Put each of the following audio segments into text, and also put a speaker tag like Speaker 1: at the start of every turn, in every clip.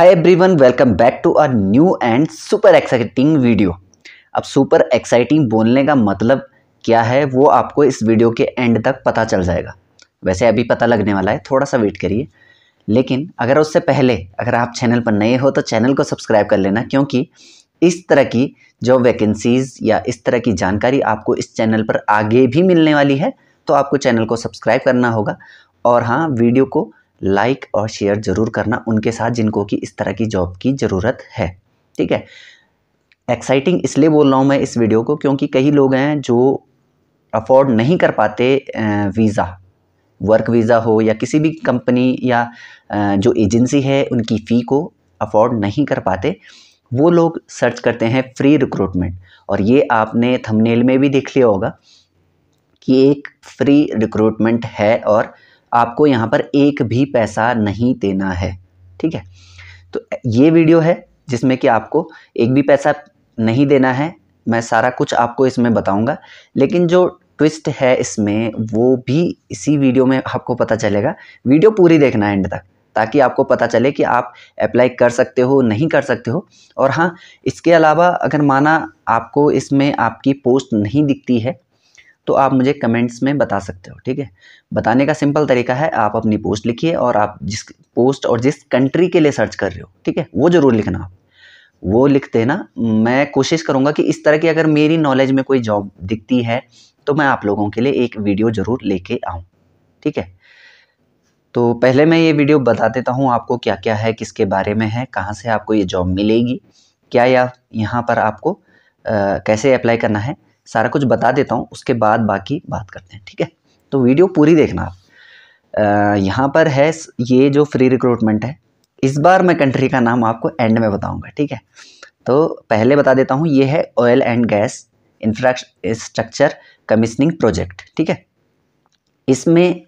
Speaker 1: hi everyone welcome back to a new and super exciting video अब super exciting बोलने का मतलब क्या है वो आपको इस वीडियो के एंड तक पता चल जाएगा वैसे अभी पता लगने वाला है थोड़ा सा वेट करिए लेकिन अगर उससे पहले अगर आप चैनल पर नए हो तो चैनल को सब्सक्राइब कर लेना क्योंकि इस तरह की जॉब वैकेंसीज़ या इस तरह की जानकारी आपको इस चैनल पर आगे भी मिलने वाली है तो आपको चैनल को सब्सक्राइब करना होगा और हाँ वीडियो को लाइक और शेयर ज़रूर करना उनके साथ जिनको कि इस तरह की जॉब की ज़रूरत है ठीक है एक्साइटिंग इसलिए बोल रहा हूँ मैं इस वीडियो को क्योंकि कई लोग हैं जो अफोर्ड नहीं कर पाते वीज़ा वर्क वीज़ा हो या किसी भी कंपनी या जो एजेंसी है उनकी फ़ी को अफोर्ड नहीं कर पाते वो लोग सर्च करते हैं फ्री रिक्रूटमेंट और ये आपने थंबनेल में भी देख लिया होगा कि एक फ्री रिक्रूटमेंट है और आपको यहाँ पर एक भी पैसा नहीं देना है ठीक है तो ये वीडियो है जिसमें कि आपको एक भी पैसा नहीं देना है मैं सारा कुछ आपको इसमें बताऊंगा लेकिन जो ट्विस्ट है इसमें वो भी इसी वीडियो में आपको पता चलेगा वीडियो पूरी देखना एंड तक ताकि आपको पता चले कि आप अप्लाई कर सकते हो नहीं कर सकते हो और हाँ इसके अलावा अगर माना आपको इसमें आपकी पोस्ट नहीं दिखती है तो आप मुझे कमेंट्स में बता सकते हो ठीक है बताने का सिंपल तरीका है आप अपनी पोस्ट लिखिए और आप जिस पोस्ट और जिस कंट्री के लिए सर्च कर रहे हो ठीक है वो ज़रूर लिखना आप वो लिखते ना मैं कोशिश करूँगा कि इस तरह की अगर मेरी नॉलेज में कोई जॉब दिखती है तो मैं आप लोगों के लिए एक वीडियो ज़रूर लेके आऊँ ठीक है तो पहले मैं ये वीडियो बता देता हूँ आपको क्या क्या है किसके बारे में है कहाँ से आपको ये जॉब मिलेगी क्या या यहाँ पर आपको आ, कैसे अप्लाई करना है सारा कुछ बता देता हूँ उसके बाद बाकी बात करते हैं ठीक है तो वीडियो पूरी देखना आप यहाँ पर है ये जो फ्री रिक्रूटमेंट है इस बार मैं कंट्री का नाम आपको एंड में बताऊँगा ठीक है तो पहले बता देता हूँ ये है oil and gas infrastructure commissioning project ठीक है इसमें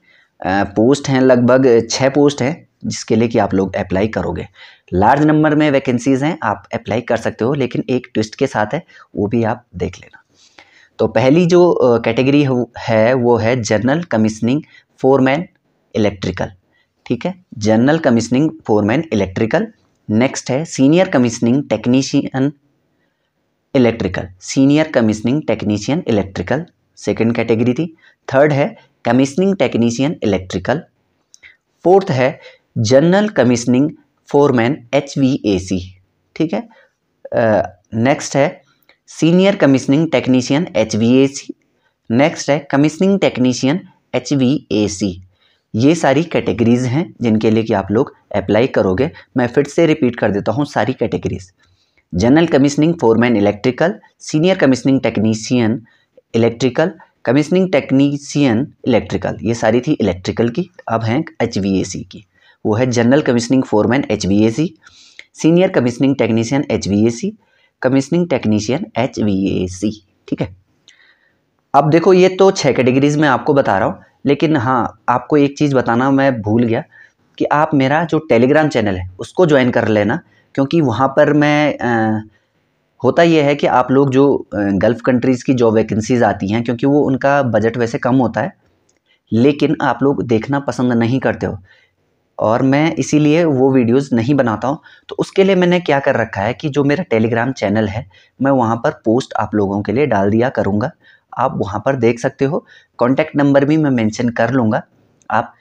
Speaker 1: पोस्ट हैं लगभग छः पोस्ट हैं जिसके लिए कि आप लोग अप्लाई करोगे लार्ज नंबर में वैकेंसीज़ हैं आप अप्लाई कर सकते हो लेकिन एक ट्विस्ट के साथ है वो भी आप देख लेना तो पहली जो कैटेगरी है वो है जनरल फोर फोरमैन इलेक्ट्रिकल ठीक है general fore foreman electrical next है senior commissioning technician electrical senior commissioning technician electrical second category थी थर्ड है कमिश्निंग टेक्नीशियन इलेक्ट्रिकल फोर्थ है जनरल कमिश्निंग फोरमैन एच ठीक है नेक्स्ट uh, है senior commissioning technician H next है commissioning technician H ये सारी कैटेगरीज हैं जिनके लिए कि आप लोग अप्लाई करोगे मैं फिर से रिपीट कर देता हूँ सारी categories general commissioning foreman electrical senior commissioning technician electrical commissioning technician electrical ये सारी थी इलेक्ट्रिकल की अब हैं एच की वो है general commissioning foreman H senior commissioning technician H commissioning technician H V A C ठीक है अब देखो ये तो छः कैटेगरीज में आपको बता रहा हूँ लेकिन हाँ आपको एक चीज़ बताना मैं भूल गया कि आप मेरा जो टेलीग्राम चैनल है उसको ज्वाइन कर लेना क्योंकि वहाँ पर मैं आ, होता यह है कि आप लोग जो गल्फ़ कंट्रीज़ की जॉब वैकेंसीज़ आती हैं क्योंकि वो उनका बजट वैसे कम होता है लेकिन आप लोग देखना पसंद नहीं करते हो और मैं इसीलिए वो वीडियोस नहीं बनाता हूँ तो उसके लिए मैंने क्या कर रखा है कि जो मेरा टेलीग्राम चैनल है मैं वहाँ पर पोस्ट आप लोगों के लिए डाल दिया करूँगा आप वहाँ पर देख सकते हो कॉन्टैक्ट नंबर भी मैं मैंशन कर लूँगा आप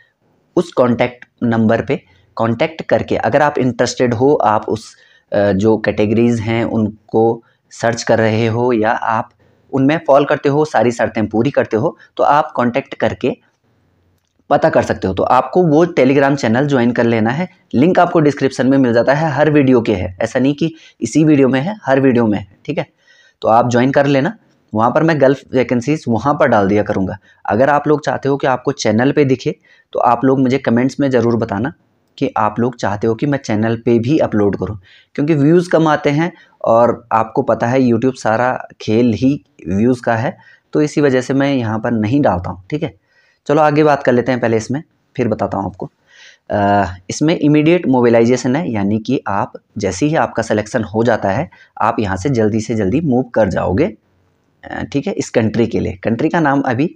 Speaker 1: उस कॉन्टैक्ट नंबर पर कॉन्टैक्ट करके अगर आप इंटरेस्टेड हो आप उस जो कैटेगरीज़ हैं उनको सर्च कर रहे हो या आप उनमें फॉल करते हो सारी शर्तें पूरी करते हो तो आप कांटेक्ट करके पता कर सकते हो तो आपको वो टेलीग्राम चैनल ज्वाइन कर लेना है लिंक आपको डिस्क्रिप्शन में मिल जाता है हर वीडियो के है ऐसा नहीं कि इसी वीडियो में है हर वीडियो में है ठीक है तो आप ज्वाइन कर लेना वहाँ पर मैं गल्फ वैकेंसीज़ वहाँ पर डाल दिया करूँगा अगर आप लोग चाहते हो कि आपको चैनल पर दिखे तो आप लोग मुझे कमेंट्स में ज़रूर बताना कि आप लोग चाहते हो कि मैं चैनल पे भी अपलोड करूं क्योंकि व्यूज़ कम आते हैं और आपको पता है यूट्यूब सारा खेल ही व्यूज़ का है तो इसी वजह से मैं यहाँ पर नहीं डालता हूँ ठीक है चलो आगे बात कर लेते हैं पहले इसमें फिर बताता हूँ आपको इसमें इमीडिएट मोबिलाइजेशन है यानी कि आप जैसे ही आपका सिलेक्शन हो जाता है आप यहाँ से जल्दी से जल्दी मूव कर जाओगे ठीक है इस कंट्री के लिए कंट्री का नाम अभी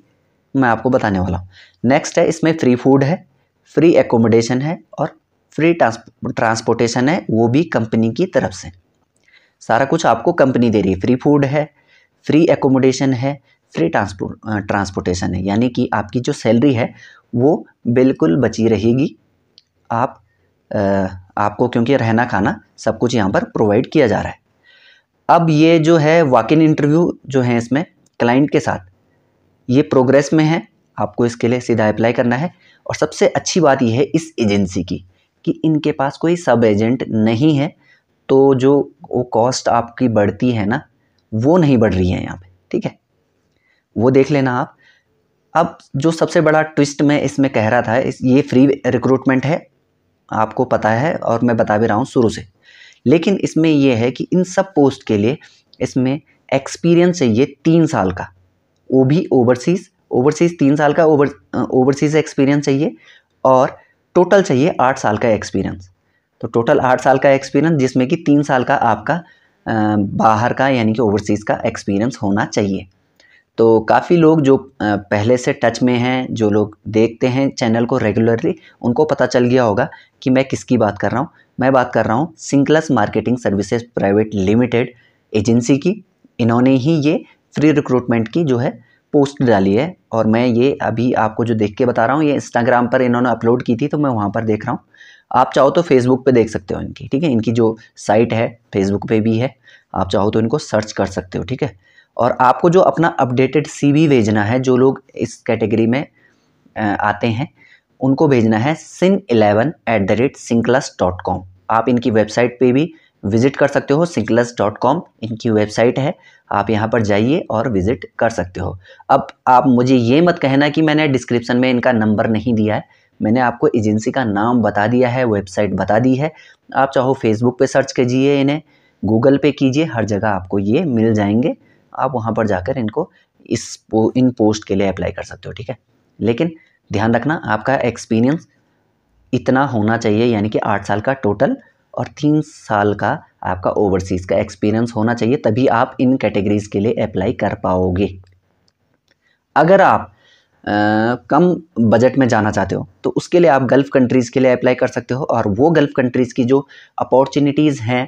Speaker 1: मैं आपको बताने वाला हूँ नेक्स्ट है इसमें फ्री फूड है फ्री एकोमोडेशन है और फ्री ट्रांसपोर्टेशन है वो भी कंपनी की तरफ से सारा कुछ आपको कंपनी दे रही है फ्री फूड है फ्री एकोमोडेशन है फ्री ट्रांसपोर्ट ट्रांसपोर्टेशन है यानी कि आपकी जो सैलरी है वो बिल्कुल बची रहेगी आप आ, uh, आपको क्योंकि रहना खाना सब कुछ यहाँ पर प्रोवाइड किया जा रहा है अब ये जो है वॉक इन इंटरव्यू जो है इसमें क्लाइंट के साथ ये प्रोग्रेस में है आपको इसके लिए सीधा अप्लाई करना है और सबसे अच्छी बात यह है इस एजेंसी की कि इनके पास कोई सब एजेंट नहीं है तो जो वो कॉस्ट आपकी बढ़ती है ना वो नहीं बढ़ रही है यहाँ पे ठीक है वो देख लेना आप अब जो सबसे बड़ा ट्विस्ट मैं इसमें कह रहा था इस ये फ्री रिक्रूटमेंट है आपको पता है और मैं बता भी रहा हूँ शुरू से लेकिन इसमें यह है कि इन सब पोस्ट के लिए इसमें एक्सपीरियंस चाहिए तीन साल का वो भी ओवरसीज़ ओवरसीज़ तीन साल का ओवर ओवरसीज़ एक्सपीरियंस चाहिए और टोटल चाहिए आठ साल का एक्सपीरियंस तो टोटल आठ साल का एक्सपीरियंस जिसमें कि तीन साल का आपका बाहर का यानी कि ओवरसीज़ का एक्सपीरियंस होना चाहिए तो काफ़ी लोग जो पहले से टच में हैं जो लोग देखते हैं चैनल को रेगुलरली उनको पता चल गया होगा कि मैं किसकी बात कर रहा हूँ मैं बात कर रहा हूँ Sinclus marketing services private limited agency की इन्होंने ही ये फ्री रिक्रूटमेंट की जो है पोस्ट डाली है और मैं ये अभी आपको जो देख के बता रहा हूँ ये इंस्टाग्राम पर इन्होंने अपलोड की थी तो मैं वहाँ पर देख रहा हूँ आप चाहो तो फेसबुक पे देख सकते हो इनकी ठीक है इनकी जो साइट है फेसबुक पे भी है आप चाहो तो इनको सर्च कर सकते हो ठीक है और आपको जो अपना अपडेटेड सीवी भेजना है जो लोग इस कैटेगरी में आते हैं उनको भेजना है sin eleven at the rate Sinclus dot com आप इनकी वेबसाइट पे भी विज़िट कर सकते हो सिंकलस डॉट कॉम इनकी वेबसाइट है आप यहाँ पर जाइए और विज़िट कर सकते हो अब आप मुझे ये मत कहना कि मैंने डिस्क्रिप्सन में इनका नंबर नहीं दिया है मैंने आपको एजेंसी का नाम बता दिया है वेबसाइट बता दी है आप चाहो फेसबुक पे सर्च कीजिए इन्हें गूगल पे कीजिए हर जगह आपको ये मिल जाएंगे आप वहाँ पर जाकर इनको इस पो, इन पोस्ट के लिए अप्लाई कर सकते हो ठीक है लेकिन ध्यान रखना आपका एक्सपीरियंस इतना होना चाहिए यानी कि आठ साल का टोटल और तीन साल का आपका ओवरसीज़ का एक्सपीरियंस होना चाहिए तभी आप इन कैटेगरीज़ के लिए अप्लाई कर पाओगे अगर आप आ, कम बजट में जाना चाहते हो तो उसके लिए आप गल्फ़ कंट्रीज़ के लिए अप्लाई कर सकते हो और वो गल्फ़ कंट्रीज़ की जो अपॉर्चुनिटीज़ हैं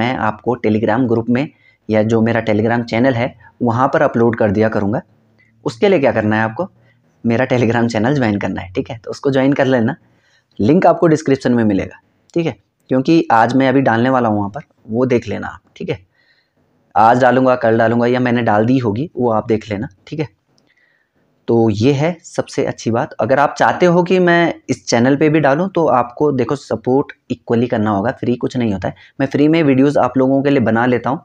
Speaker 1: मैं आपको टेलीग्राम ग्रुप में या जो मेरा टेलीग्राम चैनल है वहाँ पर अपलोड कर दिया करूँगा उसके लिए क्या करना है आपको मेरा टेलीग्राम चैनल ज्वाइन करना है ठीक है तो उसको ज्वाइन कर लेना लिंक आपको डिस्क्रिप्शन में मिलेगा ठीक है क्योंकि आज मैं अभी डालने वाला हूँ वहाँ पर वो देख लेना आप ठीक है आज डालूंगा कल डालूंगा या मैंने डाल दी होगी वो आप देख लेना ठीक है तो ये है सबसे अच्छी बात अगर आप चाहते हो कि मैं इस चैनल पे भी डालूं तो आपको देखो सपोर्ट इक्वली करना होगा फ्री कुछ नहीं होता है मैं फ्री में वीडियोस आप लोगों के लिए बना लेता हूँ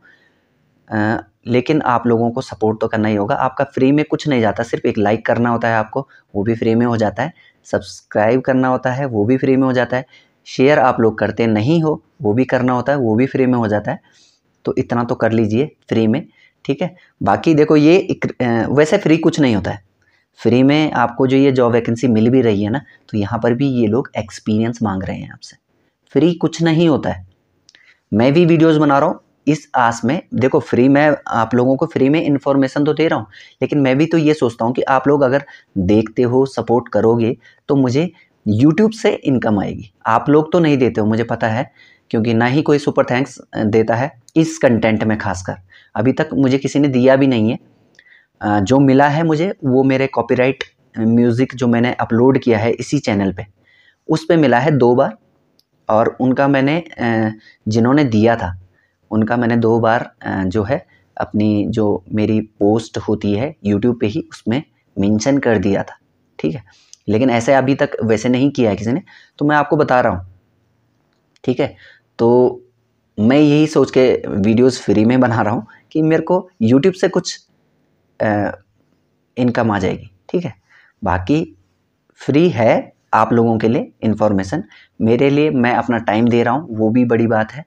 Speaker 1: लेकिन आप लोगों को सपोर्ट तो करना ही होगा आपका फ्री में कुछ नहीं जाता सिर्फ एक लाइक करना होता है आपको वो भी फ्री में हो जाता है सब्सक्राइब करना होता है वो भी फ्री में हो जाता है शेयर आप लोग करते नहीं हो वो भी करना होता है वो भी फ्री में हो जाता है तो इतना तो कर लीजिए फ्री में ठीक है बाकी देखो ये एक, वैसे फ्री कुछ नहीं होता है फ्री में आपको जो ये जॉब वैकेंसी मिल भी रही है ना तो यहाँ पर भी ये लोग एक्सपीरियंस मांग रहे हैं आपसे फ्री कुछ नहीं होता है मैं भी वीडियोज़ बना रहा हूँ इस आस में देखो फ्री में आप लोगों को फ्री में इन्फॉर्मेशन तो दे रहा हूँ लेकिन मैं भी तो ये सोचता हूँ कि आप लोग अगर देखते हो सपोर्ट करोगे तो मुझे यूट्यूब से इनकम आएगी आप लोग तो नहीं देते हो मुझे पता है क्योंकि ना ही कोई सुपर थैंक्स देता है इस कंटेंट में खासकर अभी तक मुझे किसी ने दिया भी नहीं है जो मिला है मुझे वो मेरे कॉपीराइट म्यूज़िक जो मैंने अपलोड किया है इसी चैनल पे उस पर मिला है दो बार और उनका मैंने जिन्होंने दिया था उनका मैंने दो बार जो है अपनी जो मेरी पोस्ट होती है यूट्यूब पे ही उसमें मेंशन कर दिया था ठीक है लेकिन ऐसे अभी तक वैसे नहीं किया है किसी ने तो मैं आपको बता रहा हूँ ठीक है तो मैं यही सोच के वीडियोस फ्री में बना रहा हूँ कि मेरे को यूट्यूब से कुछ इनकम आ जाएगी ठीक है बाकी फ्री है आप लोगों के लिए इन्फॉर्मेशन मेरे लिए मैं अपना टाइम दे रहा हूँ वो भी बड़ी बात है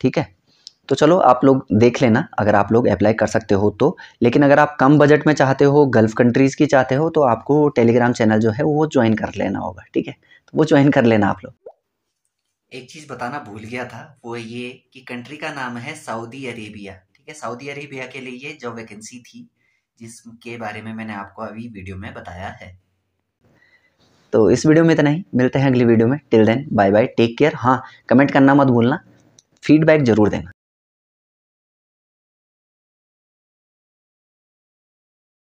Speaker 1: ठीक है तो चलो आप लोग देख लेना अगर आप लोग अप्लाई कर सकते हो तो लेकिन अगर आप कम बजट में चाहते हो गल्फ़ कंट्रीज़ की चाहते हो तो आपको टेलीग्राम चैनल जो है वो ज्वाइन कर लेना होगा ठीक है तो वो ज्वाइन कर लेना आप लोग एक चीज़ बताना भूल गया था वो ये कि कंट्री का नाम है सऊदी अरेबिया ठीक है सऊदी अरेबिया के लिए जो वैकेंसी थी जिसके बारे में मैंने आपको अभी वीडियो में बताया है तो इस वीडियो में इतना ही मिलते हैं अगली वीडियो में till then bye bye take care हाँ कमेंट करना मत भूलना फीडबैक ज़रूर देना